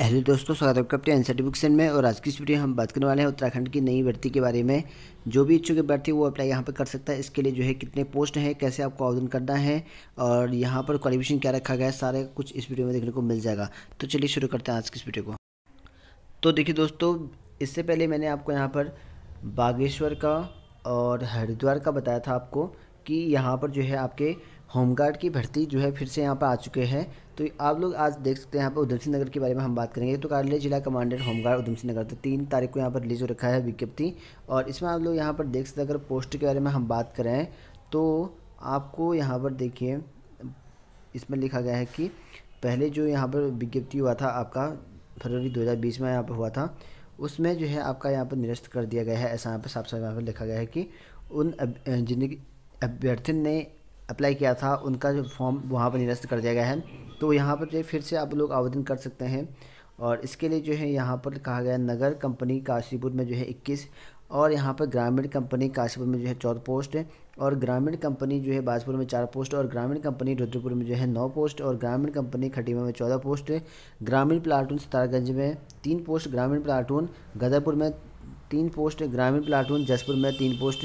hello दोस्तों स्वागत है आपका अपने टी बुक्सन e में और आज की इस वीडियो हम बात करने वाले हैं उत्तराखंड की नई भर्ती के बारे में जो भी इच्छुक अभ्यर्थी वो अप्लाई यहाँ पर कर सकता है इसके लिए जो है कितने पोस्ट हैं कैसे आपको आवेदन करना है और यहाँ पर क्वालिफिकेशन क्या रखा गया है सारे कुछ इस वीडियो में देखने को मिल जाएगा तो चलिए शुरू करते हैं आज की इस वीडियो को तो देखिए दोस्तों इससे पहले मैंने आपको यहाँ पर बागेश्वर का और हरिद्वार का बताया था आपको कि यहाँ पर जो है आपके होमगार्ड की भर्ती जो है फिर से यहाँ पर आ चुके हैं तो आप लोग आज देख सकते हैं यहाँ पर उधम सिंह नगर के बारे में हम बात करेंगे तो कार्यालय जिला कमांडेंट होमगार्ड उधम सिंह नगर तो तीन तारीख को यहाँ पर रिलीज हो रखा है विज्ञप्ति और इसमें आप लोग यहाँ पर देख सकते हैं अगर पोस्ट के बारे में हम बात करें तो आपको यहाँ पर देखिए इसमें लिखा गया है कि पहले जो यहाँ पर विज्ञप्ति हुआ था आपका फरवरी दो में यहाँ पर हुआ था उसमें जो है आपका यहाँ पर निरस्त कर दिया गया है ऐसा यहाँ पर साफ साफ यहाँ पर लिखा गया है कि उन जिन अभ्यर्थी ने अप्लाई किया था उनका जो फॉर्म वहाँ पर निरस्त कर दिया गया है तो यहाँ पर जो फिर से आप लोग आवेदन कर सकते हैं और इसके लिए जो है यहाँ पर कहा गया नगर कंपनी काशीपुर में जो है इक्कीस और यहाँ पर ग्रामीण कंपनी काशीपुर में जो है चौदह पोस्ट है और ग्रामीण कंपनी जो है बाजपुर में चार पोस्ट और ग्रामीण कंपनी रुद्रपुर में जो है नौ पोस्ट और ग्रामीण कंपनी खटीमा में चौदह पोस्ट है ग्रामीण प्लाटून सितारगंज में तीन पोस्ट ग्रामीण प्लाटून गदरपुर में तीन पोस्ट ग्रामीण प्लाटून जसपुर में तीन पोस्ट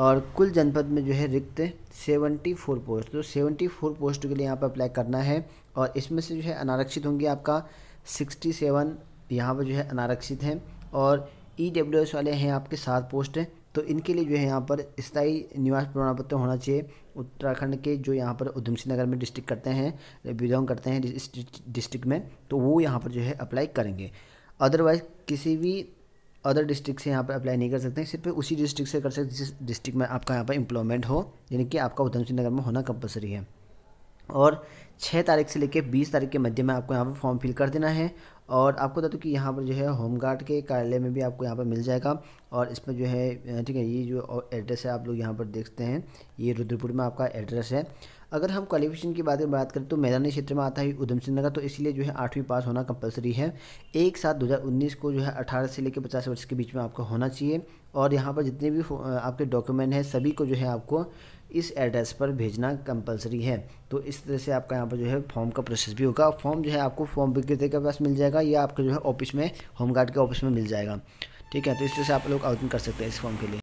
और कुल जनपद में जो है रिक्त सेवेंटी फोर पोस्ट तो सेवेंटी फोर पोस्ट के लिए यहाँ पर अप्लाई करना है और इसमें से जो है अनारक्षित होंगे आपका सिक्सटी सेवन यहाँ पर जो है अनारक्षित हैं और ई डब्ल्यू एस वाले हैं आपके सात पोस्ट हैं तो इनके लिए जो है यहाँ पर स्थायी निवास प्रमाण पत्र होना चाहिए उत्तराखंड के जो यहाँ पर सिंह नगर में डिस्ट्रिक्ट करते हैं बिलोंग करते हैं इस डिस्ट्रिक्ट में तो वो यहाँ पर जो है अप्लाई करेंगे अदरवाइज़ किसी भी अदर डिस्ट्रिक्ट से यहाँ पर अप्लाई नहीं कर सकते सिर्फ उसी डिस्ट्रिक्ट से कर सकते जिस डिस्ट्रिक्ट में आपका यहाँ पर इंप्लॉयमेंट हो यानी कि आपका उधम सिंह नगर में होना कंपलसरी है और छः तारीख से लेकर बीस तारीख के मध्य में आपको यहाँ पर फॉर्म फिल कर देना है और आपको बता दूँ कि यहाँ पर जो है होम गार्ड के कार्यालय में भी आपको यहाँ पर मिल जाएगा और इसमें जो है ठीक है ये जो एड्रेस है आप लोग यहाँ पर देखते हैं ये रुद्रपुर में आपका एड्रेस है अगर हम क्वालिफिकेशन की बात बात करें तो मैदानी क्षेत्र में आता है उधम सिंह नगर तो इसलिए जो है आठवीं पास होना कंपलसरी है एक साथ 2019 को जो है 18 से लेकर 50 वर्ष के बीच में आपका होना चाहिए और यहाँ पर जितने भी आपके डॉक्यूमेंट हैं सभी को जो है आपको इस एड्रेस पर भेजना कंपलसरी है तो इस तरह से आपका यहाँ पर जो है फॉर्म का प्रोसेस भी होगा फॉर्म जो है आपको फॉर्म विक्रेता के पास मिल जाएगा या आपके जो है ऑफिस में होमगार्ड के ऑफिस में मिल जाएगा ठीक है तो इस तरह से आप लोग आवेदन कर सकते हैं इस फॉर्म के लिए